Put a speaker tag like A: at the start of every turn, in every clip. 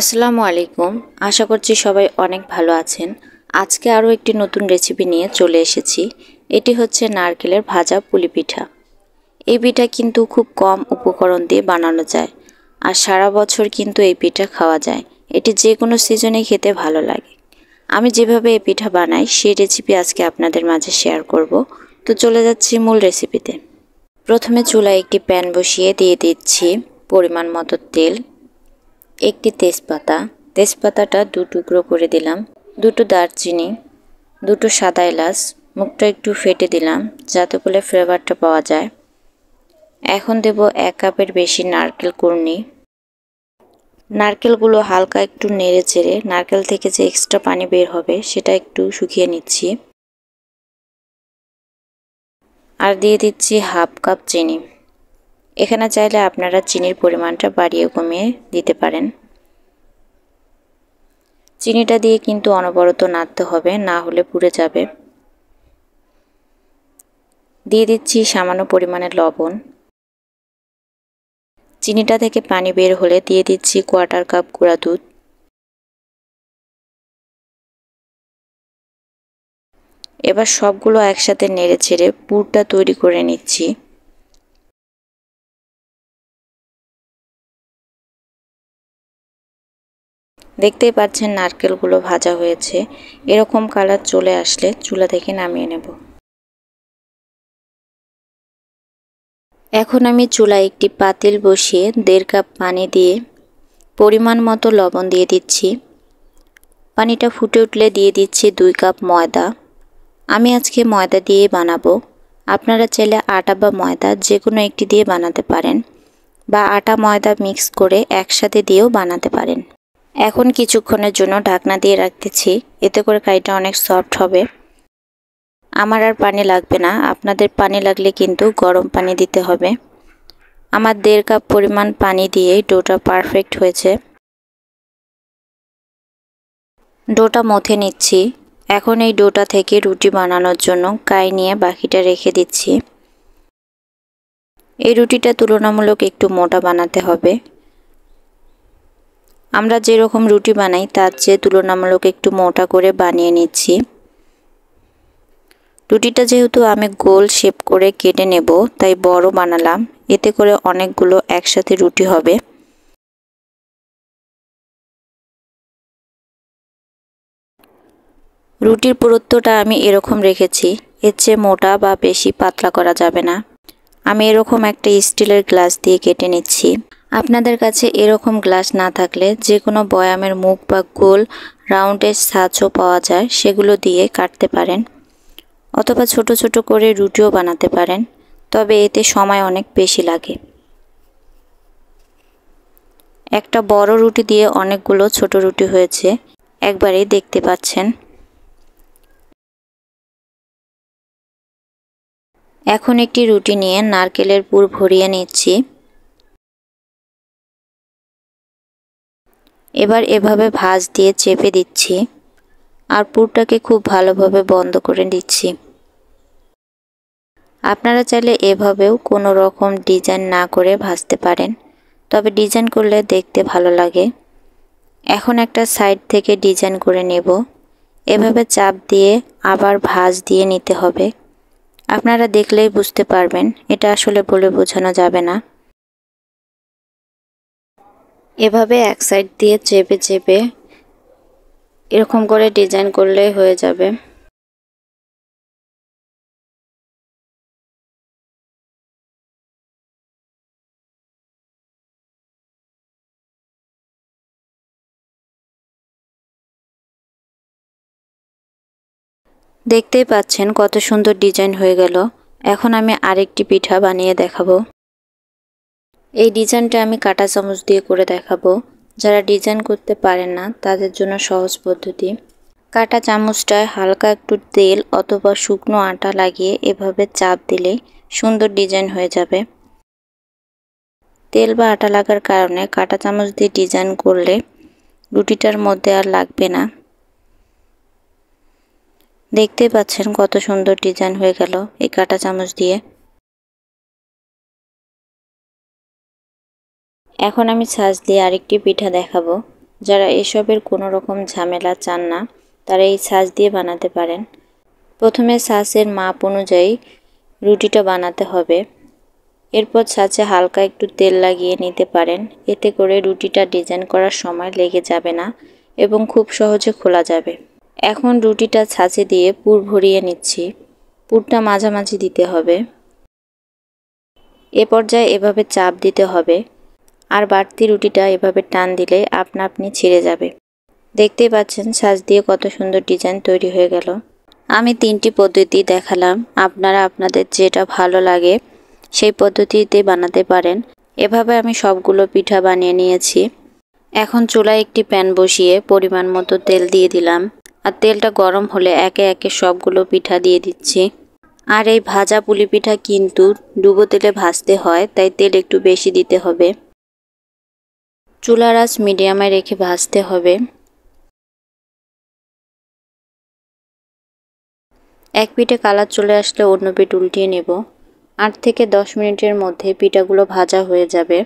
A: আসসালামু আলাইকুম আশা করছি সবাই অনেক ভালো আছেন আজকে আরও একটি নতুন রেসিপি নিয়ে চলে এসেছি এটি হচ্ছে নারকেলের ভাজা পুলি পিঠা এই পিঠা কিন্তু খুব কম উপকরণ দিয়ে বানানো যায় আর সারা বছর কিন্তু এই পিঠা খাওয়া যায় এটি যে কোনো সিজনে খেতে ভালো লাগে আমি যেভাবে এই পিঠা বানাই সেই রেসিপি আজকে আপনাদের মাঝে শেয়ার করব তো চলে যাচ্ছি মূল রেসিপিতে প্রথমে চুলায় একটি প্যান বসিয়ে দিয়ে দিচ্ছি পরিমাণ মতো তেল একটি তেজপাতা তেজপাতাটা দু টুকরো করে দিলাম দুটো দারচিনি দুটো সাদা এলাচ মুখটা একটু ফেটে দিলাম যাতে করে ফ্লেভারটা পাওয়া যায় এখন দেব এক কাপের বেশি নারকেল কুর্নি নারকেলগুলো হালকা একটু নেড়ে চেড়ে নারকেল থেকে যে এক্সট্রা পানি বের হবে সেটা একটু শুকিয়ে নিচ্ছি আর দিয়ে দিচ্ছি হাফ কাপ চিনি এখানে চাইলে আপনারা চিনির পরিমাণটা বাড়িয়ে কমিয়ে দিতে পারেন চিনিটা দিয়ে কিন্তু অনবরত নাড়তে হবে না হলে পুড়ে যাবে দিয়ে দিচ্ছি সামান্য পরিমাণে লবণ
B: চিনিটা থেকে পানি বের হলে দিয়ে দিচ্ছি কোয়ার্টার কাপ গুঁড়া দুধ এবার সবগুলো একসাথে নেড়ে ছেড়ে পুরটা তৈরি করে নিচ্ছি দেখতেই পাচ্ছেন নারকেলগুলো ভাজা হয়েছে এরকম কালার চলে আসলে
A: চুলা থেকে নামিয়ে নেব এখন আমি চুলায় একটি পাতিল বসিয়ে দেড় কাপ পানি দিয়ে পরিমাণ মতো লবণ দিয়ে দিচ্ছি পানিটা ফুটে উঠলে দিয়ে দিচ্ছি দুই কাপ ময়দা আমি আজকে ময়দা দিয়ে বানাবো আপনারা চাইলে আটা বা ময়দা যে কোনো একটি দিয়ে বানাতে পারেন বা আটা ময়দা মিক্স করে একসাথে দিয়েও বানাতে পারেন এখন কিছুক্ষণের জন্য ঢাকনা দিয়ে রাখতেছি এতে করে কাইটা অনেক সফট হবে আমার আর পানি লাগবে না আপনাদের পানি লাগলে কিন্তু গরম পানি দিতে হবে আমার দেড় কাপ পরিমাণ পানি দিয়ে ডোটা পারফেক্ট হয়েছে ডোটা মথে নিচ্ছি এখন এই ডোটা থেকে রুটি বানানোর জন্য কাই নিয়ে বাকিটা রেখে দিচ্ছি এই রুটিটা তুলনামূলক একটু মোটা বানাতে হবে আমরা যেরকম রুটি বানাই তার চেয়ে তুলনামূলক একটু মোটা করে বানিয়ে নিচ্ছি রুটিটা যেহেতু আমি গোল শেপ করে কেটে নেব তাই বড় বানালাম
B: এতে করে অনেকগুলো একসাথে রুটি হবে রুটির পুরুত্বটা
A: আমি এরকম রেখেছি এর চেয়ে মোটা বা বেশি পাতলা করা যাবে না আমি এরকম একটা স্টিলের গ্লাস দিয়ে কেটে নিচ্ছি আপনাদের কাছে এরকম গ্লাস না থাকলে যে কোনো বয়ামের মুখ বা গোল রাউন্ডের সাজও পাওয়া যায় সেগুলো দিয়ে কাটতে পারেন অথবা ছোট ছোট করে রুটিও বানাতে পারেন তবে এতে সময় অনেক বেশি লাগে একটা বড় রুটি দিয়ে অনেকগুলো ছোট রুটি হয়েছে একবারেই দেখতে পাচ্ছেন
B: এখন একটি রুটি নিয়ে নারকেলের পুর ভরিয়ে নিচ্ছি
A: এবার এভাবে ভাঁজ দিয়ে চেপে দিচ্ছি আর পুরটাকে খুব ভালোভাবে বন্ধ করে দিচ্ছি আপনারা চাইলে এভাবেও কোনো রকম ডিজাইন না করে ভাজতে পারেন তবে ডিজাইন করলে দেখতে ভালো লাগে এখন একটা সাইড থেকে ডিজাইন করে নেব এভাবে চাপ দিয়ে আবার ভাঁজ দিয়ে নিতে হবে আপনারা দেখলেই বুঝতে পারবেন এটা আসলে বলে বোঝানো যাবে না এভাবে এক সাইড দিয়ে
B: চেপে চেপে এরকম করে ডিজাইন করলেই হয়ে যাবে দেখতেই পাচ্ছেন কত সুন্দর ডিজাইন হয়ে গেল এখন আমি আরেকটি পিঠা বানিয়ে দেখাবো
A: এই ডিজাইনটা আমি কাটা চামচ দিয়ে করে দেখাবো যারা ডিজাইন করতে পারেন না তাদের জন্য সহজ পদ্ধতি কাটা চামচটায় হালকা একটু তেল অথবা শুকনো আটা লাগিয়ে এভাবে চাপ দিলে সুন্দর ডিজাইন হয়ে যাবে তেল বা আটা লাগার কারণে কাটা চামচ দিয়ে ডিজাইন করলে রুটিটার মধ্যে আর লাগবে না দেখতে
B: পাচ্ছেন কত সুন্দর ডিজাইন হয়ে গেল এই কাটা চামচ দিয়ে এখন আমি ছাঁচ দিয়ে আরেকটি পিঠা দেখাবো
A: যারা এসবের কোনো রকম ঝামেলা চান না তারা এই ছাঁচ দিয়ে বানাতে পারেন প্রথমে ছাঁচের মাপ অনুযায়ী রুটিটা বানাতে হবে এরপর ছাঁচে হালকা একটু তেল লাগিয়ে নিতে পারেন এতে করে রুটিটা ডিজাইন করার সময় লেগে যাবে না এবং খুব সহজে খোলা যাবে এখন রুটিটা ছাঁচে দিয়ে পুর ভরিয়ে নিচ্ছি পুরটা মাঝামাঝি দিতে হবে এ পর্যায়ে এভাবে চাপ দিতে হবে আর বাড়তি রুটিটা এভাবে টান দিলে আপনা আপনি ছিঁড়ে যাবে দেখতেই পাচ্ছেন সাজ দিয়ে কত সুন্দর ডিজাইন তৈরি হয়ে গেল আমি তিনটি পদ্ধতি দেখালাম আপনারা আপনাদের যেটা ভালো লাগে সেই পদ্ধতিতে বানাতে পারেন এভাবে আমি সবগুলো পিঠা বানিয়ে নিয়েছি এখন চুলায় একটি প্যান বসিয়ে পরিমাণ মতো তেল দিয়ে দিলাম আর তেলটা গরম হলে একে একে সবগুলো পিঠা দিয়ে দিচ্ছি আর এই ভাজা পুলি পিঠা কিন্তু ডুবো তেলে ভাজতে
B: হয় তাই তেল একটু বেশি দিতে হবে চুলার আঁচ মিডিয়ামে রেখে ভাজতে হবে এক পিঠে কালার চলে আসলে অন্য পিঠ উল্টিয়ে নেব আট থেকে দশ মিনিটের মধ্যে
A: পিঠাগুলো ভাজা হয়ে যাবে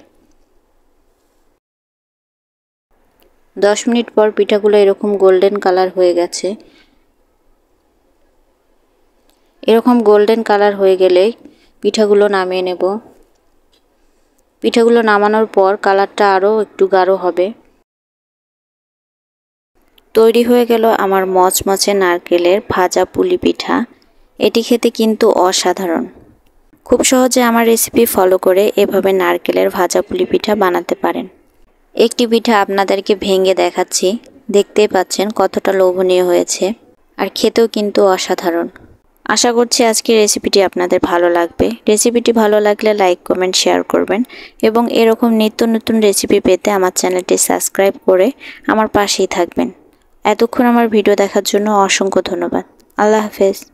A: দশ মিনিট পর পিঠাগুলো এরকম গোল্ডেন কালার হয়ে গেছে এরকম গোল্ডেন কালার হয়ে গেলে পিঠাগুলো নামিয়ে নেব পিঠাগুলো নামানোর পর কালারটা আরও একটু গাঢ় হবে তৈরি হয়ে গেল আমার মচমচে নারকেলের ভাজা পুলি পিঠা এটি খেতে কিন্তু অসাধারণ খুব সহজে আমার রেসিপি ফলো করে এভাবে নারকেলের ভাজা পুলি পিঠা বানাতে পারেন একটি পিঠা আপনাদেরকে ভেঙে দেখাচ্ছি দেখতেই পাচ্ছেন কতটা লোভনীয় হয়েছে আর খেতেও কিন্তু অসাধারণ আশা করছি আজকে রেসিপিটি আপনাদের ভালো লাগবে রেসিপিটি ভালো লাগলে লাইক কমেন্ট শেয়ার করবেন এবং এরকম নিত্য নতুন রেসিপি পেতে আমার চ্যানেলটি সাবস্ক্রাইব করে
B: আমার পাশেই থাকবেন এতক্ষণ আমার ভিডিও দেখার জন্য অসংখ্য ধন্যবাদ আল্লাহ হাফেজ